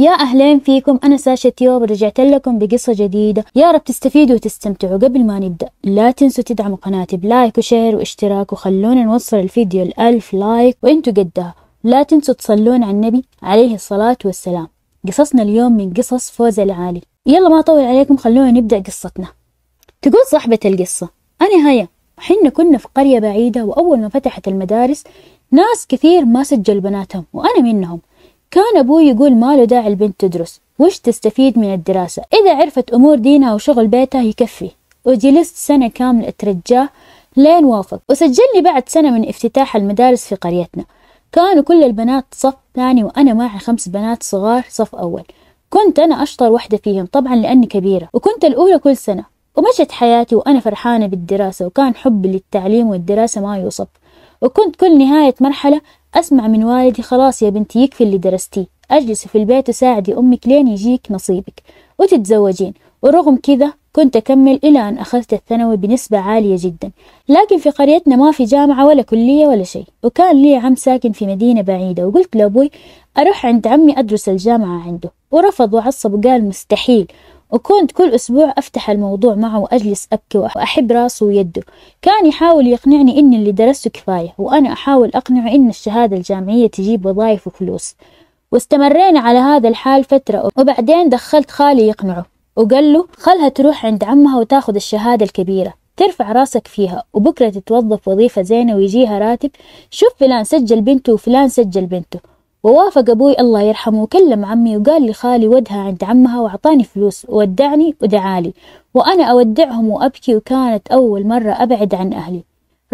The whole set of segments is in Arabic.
يا أهلين فيكم أنا ساشا تيوب رجعت لكم بقصة جديدة يا رب تستفيدوا وتستمتعوا قبل ما نبدأ لا تنسوا تدعموا قناتي بلايك وشير واشتراك وخلونا نوصل الفيديو الألف لايك وانتوا قدها لا تنسوا تصلون على النبي عليه الصلاة والسلام قصصنا اليوم من قصص فوز العالي يلا ما أطول عليكم خلونا نبدأ قصتنا تقول صاحبة القصة أنا هيا حنا كنا في قرية بعيدة وأول ما فتحت المدارس ناس كثير ما سجل بناتهم وأنا منهم كان أبوي يقول ما له داعي البنت تدرس وش تستفيد من الدراسة إذا عرفت أمور دينها وشغل بيتها يكفي وجلست سنة كاملة أترجاه لين وافق وسجلني بعد سنة من افتتاح المدارس في قريتنا كانوا كل البنات صف ثاني وأنا معي خمس بنات صغار صف أول كنت أنا أشطر وحدة فيهم طبعا لأني كبيرة وكنت الأولى كل سنة ومشت حياتي وأنا فرحانة بالدراسة وكان حبي للتعليم والدراسة ما يوصف وكنت كل نهاية مرحلة أسمع من والدي خلاص يا بنتي يكفي اللي درستيه أجلس في البيت وساعدي أمك لين يجيك نصيبك وتتزوجين ورغم كذا كنت أكمل إلى أن أخذت الثانوي بنسبة عالية جدا لكن في قريتنا ما في جامعة ولا كلية ولا شيء وكان لي عم ساكن في مدينة بعيدة وقلت لأبوي أروح عند عمي أدرس الجامعة عنده ورفض وعصب وقال مستحيل وكنت كل أسبوع أفتح الموضوع معه وأجلس أبكي وأحب راسه ويده كان يحاول يقنعني إن اللي درسته كفاية وأنا أحاول أقنعه إن الشهادة الجامعية تجيب وظائف وفلوس واستمرينا على هذا الحال فترة وبعدين دخلت خالي يقنعه وقال له خلها تروح عند عمها وتاخذ الشهادة الكبيرة ترفع راسك فيها وبكرة تتوظف وظيفة زينة ويجيها راتب شوف فلان سجل بنته وفلان سجل بنته ووافق أبوي الله يرحمه وكلم عمي وقال لي خالي ودها عند عمها وأعطاني فلوس ودعني ودعالي وأنا أودعهم وأبكي وكانت أول مرة أبعد عن أهلي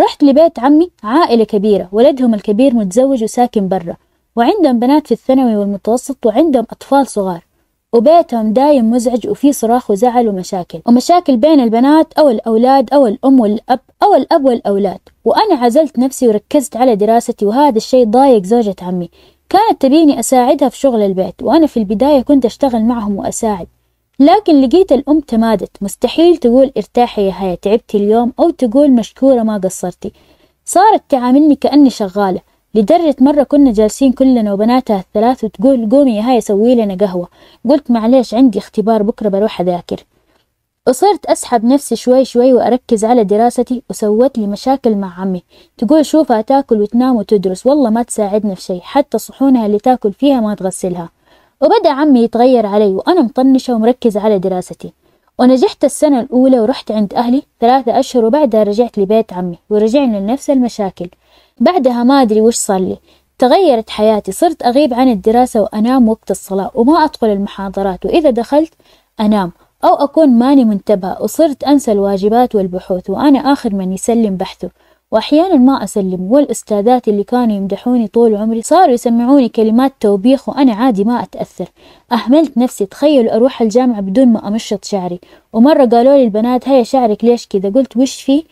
رحت لبيت عمي عائلة كبيرة ولدهم الكبير متزوج وساكن برا وعندهم بنات في الثانوي والمتوسط وعندهم أطفال صغار وبيتهم دايم مزعج وفي صراخ وزعل ومشاكل ومشاكل بين البنات أو الأولاد أو الأم والأب أو الأب والأولاد وأنا عزلت نفسي وركزت على دراستي وهذا الشيء ضايق زوجة عمي كانت تبيني أساعدها في شغل البيت وأنا في البداية كنت أشتغل معهم وأساعد لكن لقيت الأم تمادت مستحيل تقول ارتاحي يا هيا تعبتي اليوم أو تقول مشكورة ما قصرتي صارت تعاملني كأني شغالة لدرجة مرة كنا جالسين كلنا وبناتها الثلاث وتقول قومي يا هيا سوي لنا قهوة قلت معليش عندي اختبار بكرة بروح أذاكر وصرت أسحب نفسي شوي شوي وأركز على دراستي وسوت لي مشاكل مع عمي تقول شوفها تاكل وتنام وتدرس والله ما تساعدنا في شي حتى صحونها اللي تاكل فيها ما تغسلها وبدأ عمي يتغير علي وأنا مطنشة ومركزة على دراستي ونجحت السنة الأولى ورحت عند أهلي ثلاثة أشهر وبعدها رجعت لبيت عمي ورجعنا لنفس المشاكل بعدها ما أدري وش صار لي تغيرت حياتي صرت أغيب عن الدراسة وأنام وقت الصلاة وما أدخل المحاضرات وإذا دخلت أنام أو أكون ماني منتبهة وصرت أنسى الواجبات والبحوث وأنا آخر من يسلم بحثه وأحيانا ما أسلم والأستاذات اللي كانوا يمدحوني طول عمري صاروا يسمعوني كلمات توبيخ وأنا عادي ما أتأثر أهملت نفسي تخيلوا أروح الجامعة بدون ما أمشط شعري ومرة قالوا لي البنات هيا شعرك ليش كذا قلت وش فيه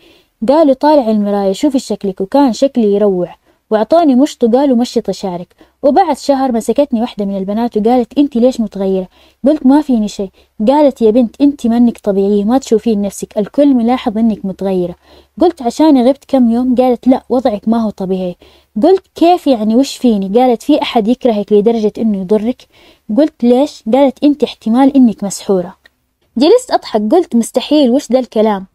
قالوا طالع المراية شوفي شكلك وكان شكلي يروع واعطوني مشط وقال مشط شعرك وبعد شهر مسكتني واحدة من البنات وقالت انت ليش متغيرة قلت ما فيني شيء قالت يا بنت انت منك طبيعية ما تشوفين نفسك الكل ملاحظ انك متغيرة قلت عشان غبت كم يوم قالت لا وضعك ما هو طبيعي قلت كيف يعني وش فيني قالت في احد يكرهك لدرجة انه يضرك قلت ليش قالت انت احتمال انك مسحورة جلست اضحك قلت مستحيل وش ذا الكلام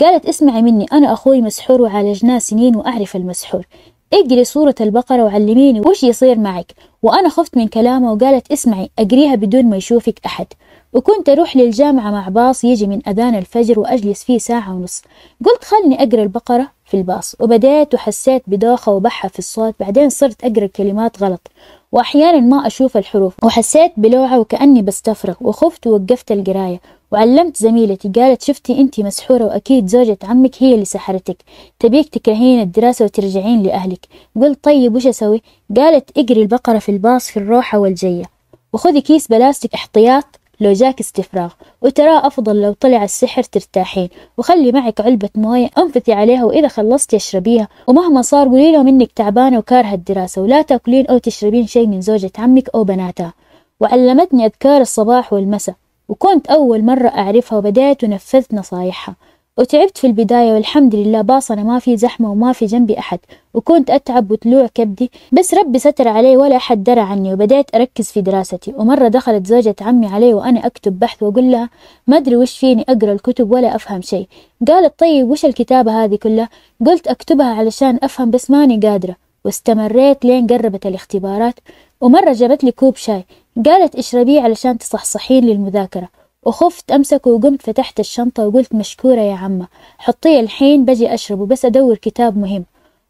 قالت اسمعي مني أنا أخوي مسحور وعالجناه سنين وأعرف المسحور اقري سورة البقرة وعلميني وش يصير معك وأنا خفت من كلامه وقالت اسمعي أقريها بدون ما يشوفك أحد وكنت أروح للجامعة مع باص يجي من أذان الفجر وأجلس فيه ساعة ونص قلت خلني أقرأ البقرة في الباص وبدأت وحسيت بدوخة وبحة في الصوت بعدين صرت أقرأ الكلمات غلط وأحيانا ما أشوف الحروف وحسيت بلوعة وكأني بستفرغ وخفت ووقفت القراية وعلمت زميلتي قالت شفتي أنت مسحورة وأكيد زوجة عمك هي اللي سحرتك تبيك تكرهين الدراسة وترجعين لأهلك قلت طيب وش أسوي قالت اقري البقرة في الباص في الروحة والجية وخذي كيس بلاستيك احتياط لو جاك استفراغ وتراه أفضل لو طلع السحر ترتاحين وخلي معك علبة موية أنفثي عليها وإذا خلصتي اشربيها ومهما صار قولي لهم إنك تعبانة وكارهة الدراسة ولا تاكلين أو تشربين شيء من زوجة عمك أو بناتها وعلمتني أذكار الصباح والمساء وكنت أول مرة أعرفها وبدأت ونفذت نصايحها وتعبت في البداية والحمد لله باصنا ما في زحمة وما في جنبي أحد وكنت أتعب وتلوع كبدي بس ربي ستر علي ولا أحد درى عني وبدأت أركز في دراستي ومرة دخلت زوجة عمي علي وأنا أكتب بحث وأقول لها ما أدري وش فيني أقرأ الكتب ولا أفهم شيء قالت طيب وش الكتابة هذه كلها قلت أكتبها علشان أفهم بس ماني قادرة واستمريت لين قربت الاختبارات ومرة جابت لي كوب شاي قالت اشربيه علشان تصحصحين للمذاكرة وخفت أمسكه وقمت فتحت الشنطة وقلت مشكورة يا عمة حطيه الحين بجي أشربه بس أدور كتاب مهم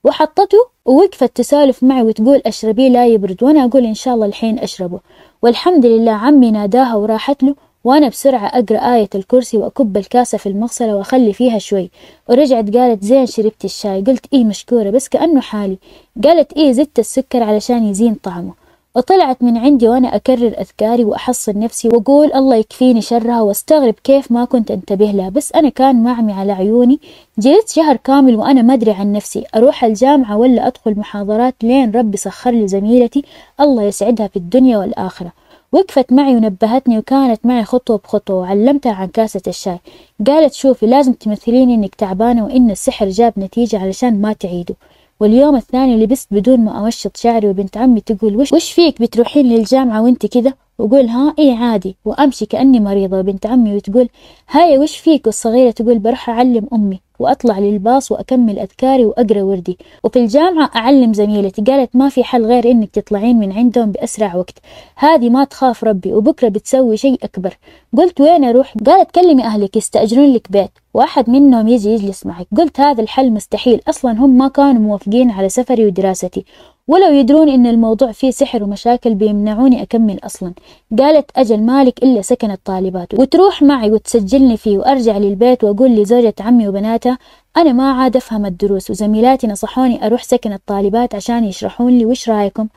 وحطته ووقفت تسالف معي وتقول أشربيه لا يبرد وأنا أقول إن شاء الله الحين أشربه والحمد لله عمي ناداها وراحت له وأنا بسرعة أقرأ آية الكرسي وأكب الكاسة في المغسلة وأخلي فيها شوي ورجعت قالت زين شربت الشاي قلت إيه مشكورة بس كأنه حالي قالت إيه زدت السكر علشان يزين طعمه وطلعت من عندي وأنا أكرر أذكاري وأحصن نفسي وأقول الله يكفيني شرها واستغرب كيف ما كنت أنتبه لها بس أنا كان معمي على عيوني جلست شهر كامل وأنا ما أدري عن نفسي أروح الجامعة ولا أدخل محاضرات لين ربي سخر لي زميلتي الله يسعدها في الدنيا والآخرة وقفت معي ونبهتني وكانت معي خطوة بخطوة وعلمتها عن كاسة الشاي قالت شوفي لازم تمثليني إنك تعبانة وإن السحر جاب نتيجة علشان ما تعيده واليوم الثاني لبست بدون ما أوشط شعري وبنت عمي تقول وش, وش فيك بتروحين للجامعة وانت كذا وقول ها ايه عادي وامشي كاني مريضه وبنت عمي وتقول هاي وش فيك والصغيره تقول بروح اعلم امي وأطلع للباص وأكمل أذكاري وأقرأ وردي وفي الجامعة أعلم زميلتي قالت ما في حل غير إنك تطلعين من عندهم بأسرع وقت هذه ما تخاف ربي وبكرة بتسوي شيء أكبر قلت وين أروح قالت كلمي أهلك يستأجرون لك بيت واحد منهم يجي يجلس معك قلت هذا الحل مستحيل أصلا هم ما كانوا موافقين على سفري ودراستي ولو يدرون إن الموضوع فيه سحر ومشاكل بيمنعوني أكمل أصلا قالت أجل مالك إلا سكن الطالبات وتروح معي وتسجلني فيه وأرجع للبيت وأقول لزوجة عمي وبناتها أنا ما عاد أفهم الدروس وزميلاتي نصحوني أروح سكن الطالبات عشان يشرحون لي وش رايكم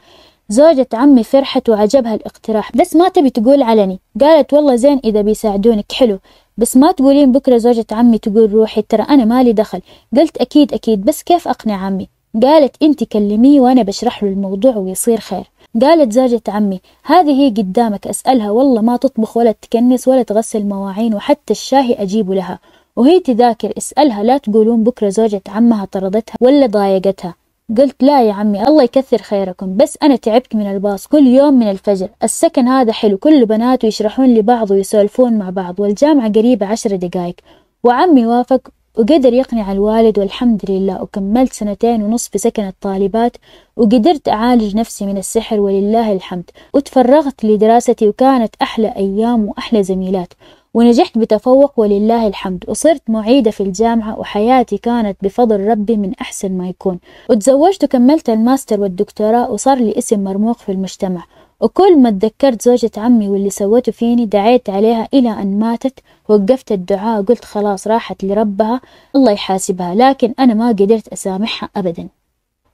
زوجة عمي فرحت وعجبها الاقتراح بس ما تبي تقول علني قالت والله زين إذا بيساعدونك حلو بس ما تقولين بكرة زوجة عمي تقول روحي ترى أنا مالي دخل قلت أكيد أكيد بس كيف أقنع عمي قالت انت كلميه وانا بشرح له الموضوع ويصير خير قالت زوجة عمي هذه هي قدامك أسألها والله ما تطبخ ولا تكنس ولا تغسل مواعين وحتى الشاهي أجيبه لها وهي تذاكر اسألها لا تقولون بكرة زوجة عمها طردتها ولا ضايقتها قلت لا يا عمي الله يكثر خيركم بس أنا تعبت من الباص كل يوم من الفجر السكن هذا حلو كل بنات ويشرحون لبعض ويسولفون مع بعض والجامعة قريبة عشر دقايق وعمي وافق وقدر يقنع الوالد والحمد لله وكملت سنتين ونص في سكن الطالبات وقدرت أعالج نفسي من السحر ولله الحمد وتفرغت لدراستي وكانت أحلى أيام وأحلى زميلات ونجحت بتفوق ولله الحمد وصرت معيدة في الجامعة وحياتي كانت بفضل ربي من أحسن ما يكون وتزوجت وكملت الماستر والدكتوراه وصار لي اسم مرموق في المجتمع وكل ما تذكرت زوجة عمي واللي سوته فيني دعيت عليها إلى أن ماتت وقفت الدعاء قلت خلاص راحت لربها الله يحاسبها لكن أنا ما قدرت أسامحها أبدا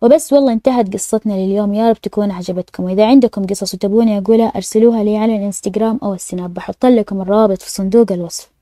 وبس والله انتهت قصتنا لليوم يا رب تكون عجبتكم وإذا عندكم قصص وتبوني أقولها أرسلوها لي على الانستغرام أو السناب بحط لكم الرابط في صندوق الوصف